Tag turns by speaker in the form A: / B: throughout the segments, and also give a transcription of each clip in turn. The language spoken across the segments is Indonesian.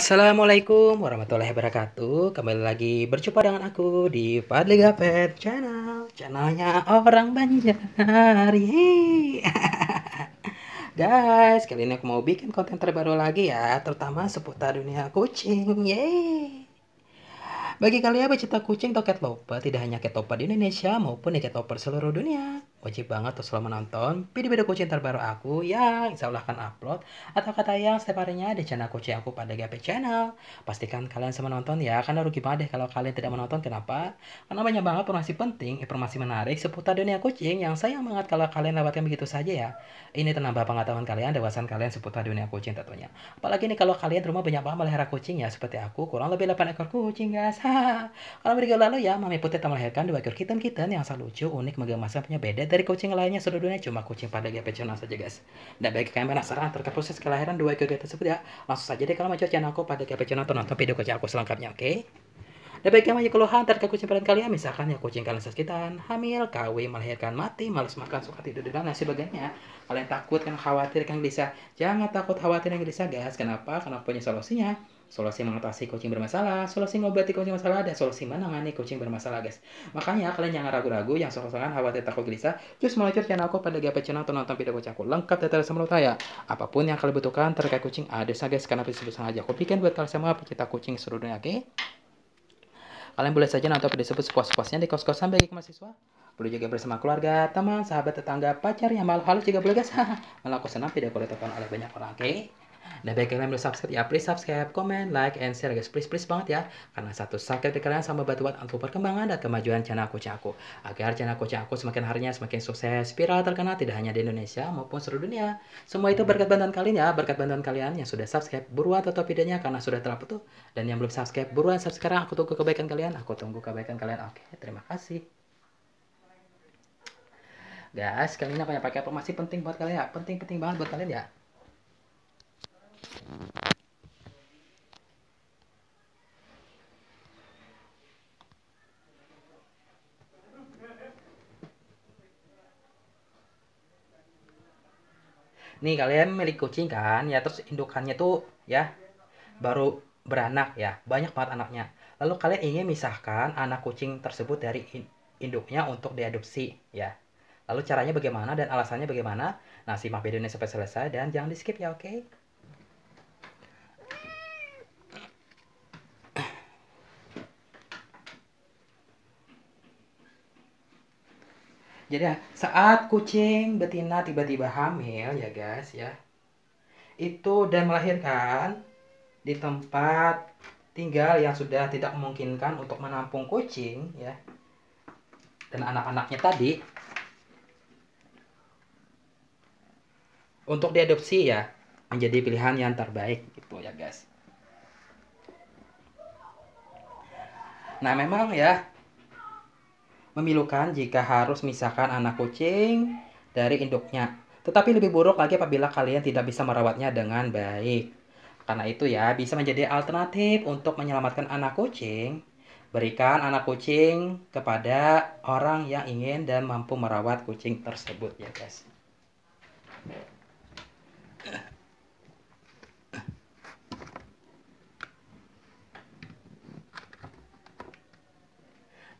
A: Assalamualaikum warahmatullahi wabarakatuh Kembali lagi berjumpa dengan aku di Fadli Gapet Channel Channelnya orang Banjar ini. Guys, kali ini aku mau bikin konten terbaru lagi ya Terutama seputar dunia kucing Yeay. Bagi kalian pecinta kucing atau cat lover Tidak hanya cat lover di Indonesia maupun cat lover seluruh dunia Wajib banget terus selalu menonton video-video kucing terbaru aku yang insya Allah akan upload atau kata yang setiap harinya di channel kucing aku pada GP Channel. Pastikan kalian semua nonton ya, karena rugi banget deh kalau kalian tidak menonton. Kenapa? Karena banyak banget informasi penting, informasi menarik seputar dunia kucing yang saya banget kalau kalian lewatkan begitu saja ya. Ini menambah pengetahuan kalian, dewasan kalian seputar dunia kucing tentunya. Apalagi nih kalau kalian rumah banyak banget melihara kucing ya, seperti aku kurang lebih 8 ekor kucing guys. kalau berikut lalu ya, Mami Putih telah melahirkan dua ekor kitten-kitten yang sangat lucu, unik, menggemaskan punya beda dari kucing lainnya dunia cuma kucing pada channel saja guys. Dan bagi kalian penasaran terkait proses kelahiran dua kucing tersebut ya, langsung saja deh kalau mau channel aku pada channel atau nonton video kecil aku selengkapnya, oke? Okay? Dan ya, bagaimana keluhan terkait kucing peliharaan kalian? Misalkan ya kucing kalian sakitan, hamil, kawin melahirkan, mati, malas makan, suka tidur, dan lain sebagainya. Kalian takut, kan khawatir, kan gelisah. Jangan takut, khawatir, yang gelisah, guys. Kenapa? Karena punya solusinya. Solusi mengatasi kucing bermasalah, solusi mengobati kucing bermasalah, dan solusi menangani kucing bermasalah, guys. Makanya kalian jangan ragu-ragu, yang sorot khawatir takut gelisah, terus meluncur channel aku pada gapai channel atau nonton video kucing aku lengkap detail semua saya. Apapun yang kalian butuhkan terkait kucing ada saja guys, karena bisa aja aku bikin buat kalian semua pecinta kucing seluruh dunia, oke? Okay? Kalian boleh saja nonton video tersebut sepuas-puasnya di kos-kosan bagi mahasiswa. perlu juga bersama keluarga, teman, sahabat, tetangga, pacar yang malu halus juga boleh guys. Malah aku senang video boleh oleh banyak orang, oke? Okay? Nah bagi kalian belum subscribe, ya please subscribe, comment, like, and share guys. Please, please banget ya. Karena satu subscribe dari kalian sama batuan untuk perkembangan dan kemajuan channel aku Aku. Agar channel Coach Aku semakin harinya semakin sukses, viral, terkenal tidak hanya di Indonesia maupun seluruh dunia. Semua itu berkat bantuan kalian ya, berkat bantuan kalian yang sudah subscribe. Buruan atau videonya karena sudah terlalu tuh. Dan yang belum subscribe, buruan subscribe. Aku tunggu kebaikan kalian, aku tunggu kebaikan kalian. Oke, terima kasih guys kali ini aku yang pakai apa masih penting buat kalian ya penting penting banget buat kalian ya Nih kalian milik kucing kan, ya terus indukannya tuh ya baru beranak ya, banyak banget anaknya. Lalu kalian ingin misahkan anak kucing tersebut dari induknya untuk diadopsi ya. Lalu caranya bagaimana dan alasannya bagaimana? Nah, simak videonya sampai selesai dan jangan di skip ya, oke? Okay? Jadi ah, saat kucing betina tiba-tiba hamil ya guys ya. Itu dan melahirkan di tempat tinggal yang sudah tidak memungkinkan untuk menampung kucing ya. Dan anak-anaknya tadi untuk diadopsi ya menjadi pilihan yang terbaik gitu ya guys. Nah memang ya Memilukan jika harus misalkan anak kucing dari induknya. Tetapi lebih buruk lagi apabila kalian tidak bisa merawatnya dengan baik. Karena itu ya, bisa menjadi alternatif untuk menyelamatkan anak kucing. Berikan anak kucing kepada orang yang ingin dan mampu merawat kucing tersebut ya guys.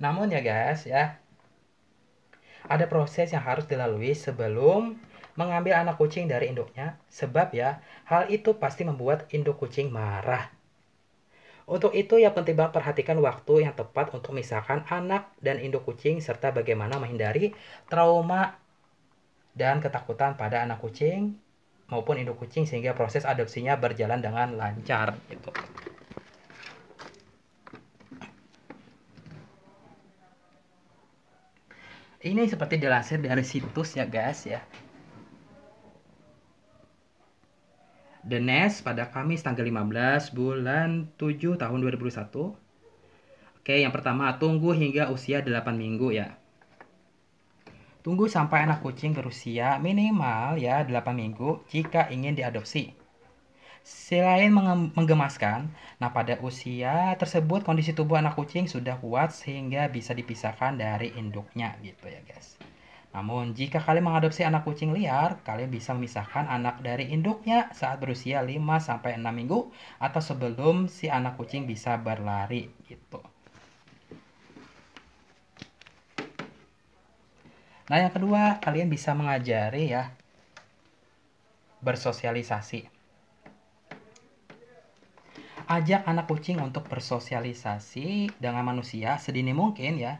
A: Namun ya guys ya, ada proses yang harus dilalui sebelum mengambil anak kucing dari induknya sebab ya hal itu pasti membuat induk kucing marah. Untuk itu ya penting banget perhatikan waktu yang tepat untuk misalkan anak dan induk kucing serta bagaimana menghindari trauma dan ketakutan pada anak kucing maupun induk kucing sehingga proses adopsinya berjalan dengan lancar gitu. Ini seperti dilansir dari situs ya guys ya. The Nest pada Kamis tanggal 15 bulan 7 tahun 2021. Oke, yang pertama tunggu hingga usia 8 minggu ya. Tunggu sampai anak kucing berusia minimal ya 8 minggu jika ingin diadopsi. Selain menggemaskan, nah pada usia tersebut kondisi tubuh anak kucing sudah kuat sehingga bisa dipisahkan dari induknya gitu ya guys. Namun jika kalian mengadopsi anak kucing liar, kalian bisa memisahkan anak dari induknya saat berusia 5 sampai 6 minggu atau sebelum si anak kucing bisa berlari gitu. Nah, yang kedua, kalian bisa mengajari ya bersosialisasi. Ajak anak kucing untuk bersosialisasi dengan manusia sedini mungkin ya.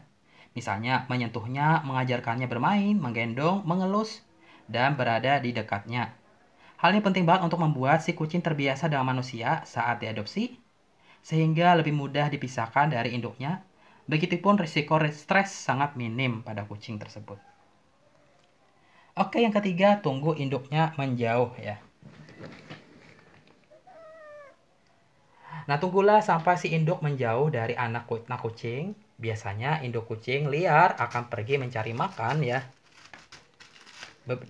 A: Misalnya menyentuhnya, mengajarkannya bermain, menggendong, mengelus, dan berada di dekatnya. Hal ini penting banget untuk membuat si kucing terbiasa dengan manusia saat diadopsi, sehingga lebih mudah dipisahkan dari induknya. Begitupun risiko stres sangat minim pada kucing tersebut. Oke, yang ketiga, tunggu induknya menjauh ya. Nah, tunggulah sampai si induk menjauh dari anak kucing. Biasanya induk kucing liar akan pergi mencari makan ya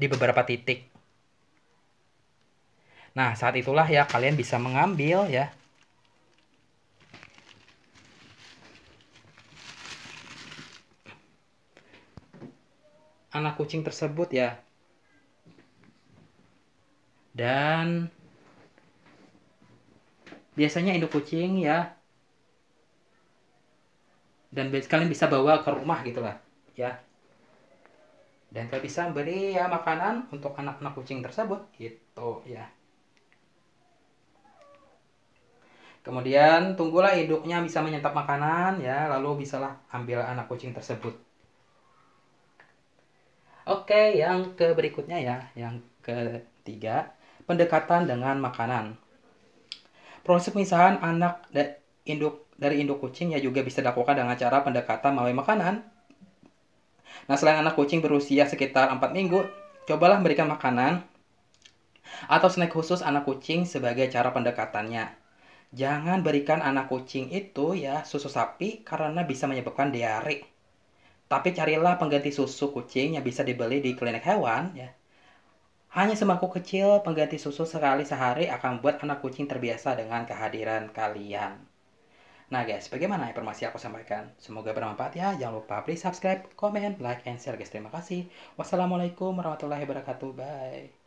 A: di beberapa titik. Nah, saat itulah ya kalian bisa mengambil ya anak kucing tersebut ya. Dan biasanya induk kucing ya dan kalian bisa bawa ke rumah gitulah ya dan kalian bisa beri ya makanan untuk anak-anak kucing tersebut gitu ya kemudian tunggulah induknya bisa menyantap makanan ya lalu bisalah ambil anak kucing tersebut oke yang ke berikutnya ya yang ketiga pendekatan dengan makanan Proses pemisahan anak da induk dari induk kucing ya juga bisa dilakukan dengan cara pendekatan melalui makanan. Nah, selain anak kucing berusia sekitar 4 minggu, cobalah berikan makanan atau snack khusus anak kucing sebagai cara pendekatannya. Jangan berikan anak kucing itu ya susu sapi karena bisa menyebabkan diare. Tapi carilah pengganti susu kucing yang bisa dibeli di klinik hewan ya hanya semangkuk kecil pengganti susu sekali sehari akan membuat anak kucing terbiasa dengan kehadiran kalian. Nah guys, bagaimana informasi aku sampaikan? Semoga bermanfaat ya. Jangan lupa please subscribe, comment, like, and share guys. Terima kasih. Wassalamualaikum warahmatullahi wabarakatuh. Bye.